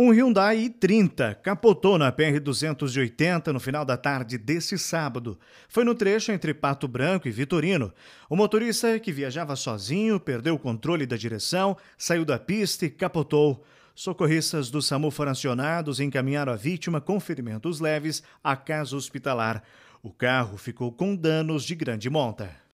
Um Hyundai i30 capotou na PR-280 no final da tarde deste sábado. Foi no trecho entre Pato Branco e Vitorino. O motorista, que viajava sozinho, perdeu o controle da direção, saiu da pista e capotou. Socorristas do SAMU foram acionados e encaminharam a vítima com ferimentos leves à casa hospitalar. O carro ficou com danos de grande monta.